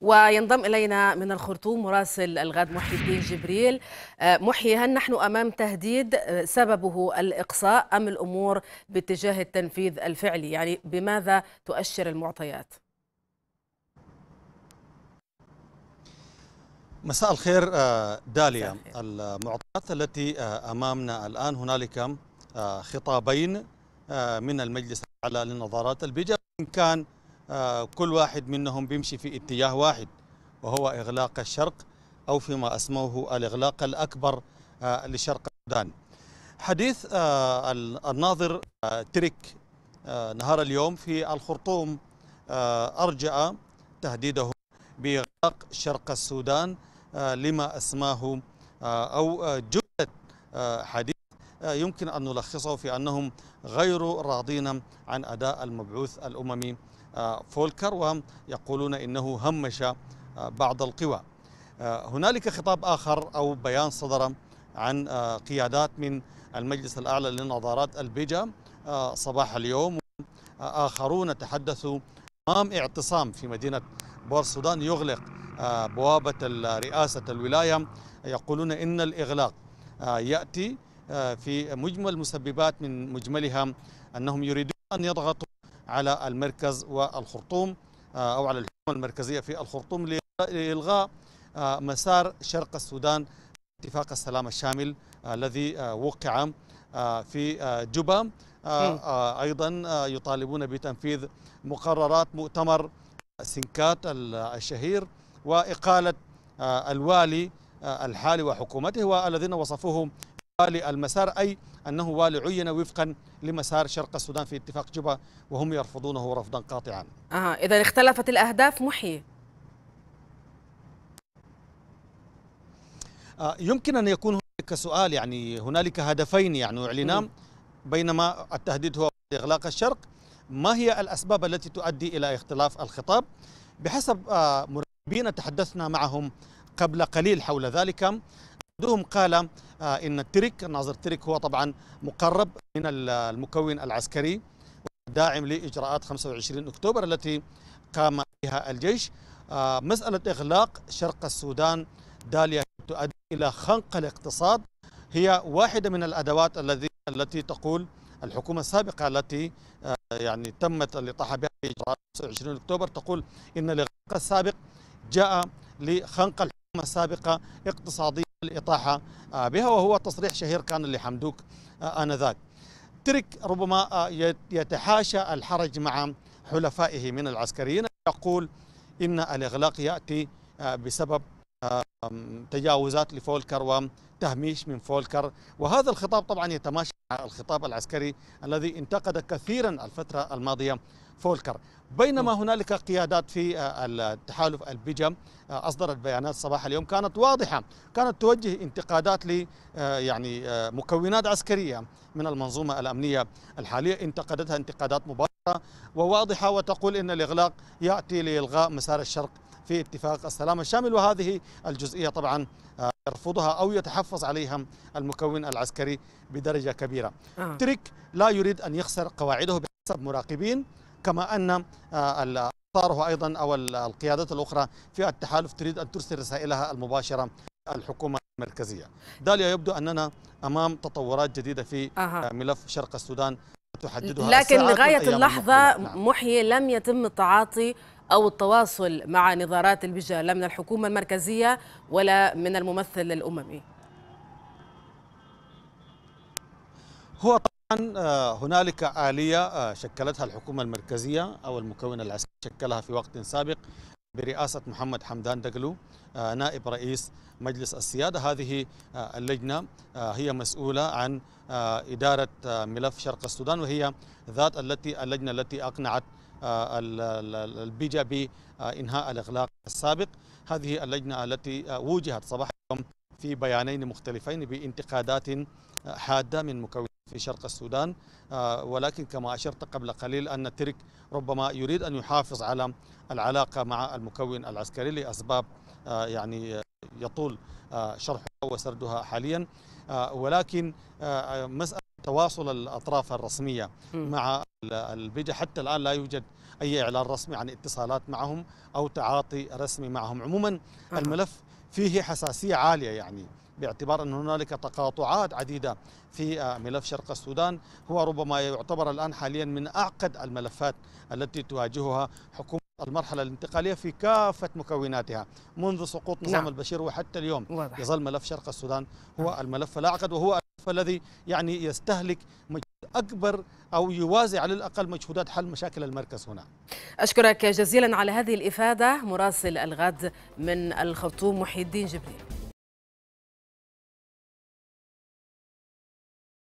وينضم إلينا من الخرطوم مراسل الغد محي الدين جبريل آه، محي هل نحن أمام تهديد آه، سببه الإقصاء أم الأمور باتجاه التنفيذ الفعلي يعني بماذا تؤشر المعطيات؟ مساء الخير آه، داليا المعطيات التي امامنا الان هنالك خطابين من المجلس الاعلى للنظارات البيجا ان كان آه، كل واحد منهم بيمشي في اتجاه واحد وهو إغلاق الشرق أو فيما أسموه الإغلاق الأكبر آه، لشرق السودان حديث آه، الناظر تريك نهار اليوم في الخرطوم أرجع تهديده بإغلاق شرق السودان لما أسماه أو جملة حديث آه، يمكن أن نلخصه في أنهم غير راضين عن أداء المبعوث الأممي آه، فولكر ويقولون إنه همش آه، بعض القوى هنالك خطاب آخر أو بيان صدر عن قيادات من المجلس الأعلى للنظارات البيجا صباح اليوم آخرون تحدثوا أمام اعتصام في مدينة بور السودان يغلق بوابة رئاسة الولاية يقولون إن الإغلاق يأتي آه، في مجمل مسببات من مجملها أنهم يريدون أن يضغطوا على المركز والخرطوم آه، أو على الحكومة المركزية في الخرطوم لإلغاء آه، مسار شرق السودان اتفاق السلام الشامل الذي وقع في جوبا أيضا يطالبون بتنفيذ مقررات مؤتمر سنكات الشهير وإقالة الوالي الحالي وحكومته والذين وصفوه والي المسار أي أنه والي عين وفقا لمسار شرق السودان في اتفاق جبهة وهم يرفضونه رفضا قاطعا اها إذا اختلفت الأهداف محي آه، يمكن أن يكون هناك سؤال يعني هنالك هدفين يعني أعلنا بينما التهديد هو إغلاق الشرق ما هي الأسباب التي تؤدي إلى اختلاف الخطاب بحسب آه، مراقبين تحدثنا معهم قبل قليل حول ذلك دوم قال آه، إن الترك الناظر تريك هو طبعا مقرب من المكون العسكري داعم لإجراءات 25 أكتوبر التي قام بها الجيش آه، مسألة إغلاق شرق السودان داليا تؤدي إلى خنق الاقتصاد هي واحدة من الأدوات الذي التي تقول الحكومة السابقة التي آه، يعني تمت الإطاحة بها في إجراءات 25 أكتوبر تقول إن الإغلاق السابق جاء لخنق الحكومة السابقة اقتصاديا الإطاحة آه، بها وهو تصريح شهير كان لحمدوك آه، آنذاك ترك ربما آه، يتحاشى الحرج مع حلفائه من العسكريين يقول إن الإغلاق يأتي بسبب تجاوزات لفولكر وتهميش من فولكر وهذا الخطاب طبعا يتماشى الخطاب العسكري الذي انتقد كثيرا الفترة الماضية فولكر بينما هنالك قيادات في آه، التحالف البيجم آه، اصدرت بيانات صباح اليوم كانت واضحه كانت توجه انتقادات ل آه، يعني مكونات عسكريه من المنظومه الامنيه الحاليه انتقدتها انتقادات مباشره وواضحه وتقول ان الاغلاق ياتي لالغاء مسار الشرق في اتفاق السلام الشامل وهذه الجزئية طبعا آه، يرفضها أو يتحفظ عليها المكون العسكري بدرجة كبيرة آه. تريك لا يريد أن يخسر قواعده بحسب مراقبين كما أن اطاره آه، أيضا أو القيادات الأخرى في التحالف تريد أن ترسل رسائلها المباشرة الحكومة المركزية داليا يبدو أننا أمام تطورات جديدة في آه. ملف شرق السودان تحددها لكن لغاية اللحظة نعم. محيي لم يتم التعاطي أو التواصل مع نظارات البجا لا من الحكومة المركزية ولا من الممثل الأممي هو طبعا آه، هنالك آلية آه، شكلتها الحكومة المركزية أو المكون العسكري شكلها في وقت سابق برئاسة محمد حمدان دقلو آه، نائب رئيس مجلس السيادة هذه آه، اللجنة آه، هي مسؤولة عن إدارة ملف شرق السودان وهي ذات التي اللجنة التي أقنعت البيجا بإنهاء الإغلاق السابق هذه اللجنة التي وجهت صباح اليوم في بيانين مختلفين بانتقادات آه، حادة من مكون في شرق السودان آه، ولكن كما أشرت قبل قليل أن ترك ربما يريد أن يحافظ على العلاقة مع المكون العسكري لأسباب آه، يعني يطول شرحها وسردها حاليا ولكن مسألة تواصل الأطراف الرسمية مع البيجا حتى الآن لا يوجد أي إعلان رسمي عن اتصالات معهم أو تعاطي رسمي معهم عموما الملف فيه حساسية عالية يعني باعتبار أن هنالك تقاطعات عديدة في آه، ملف شرق السودان هو ربما يعتبر الآن حاليا من أعقد الملفات التي تواجهها حكومة المرحلة الانتقالية في كافة مكوناتها منذ سقوط نظام نعم. البشير وحتى اليوم واضح. يظل ملف شرق السودان هو نعم. الملف الأعقد وهو الملف الذي يعني يستهلك أكبر أو يوازي على الأقل مجهودات حل مشاكل المركز هنا أشكرك جزيلا على هذه الإفادة مراسل الغد من الخرطوم محي الدين جبريل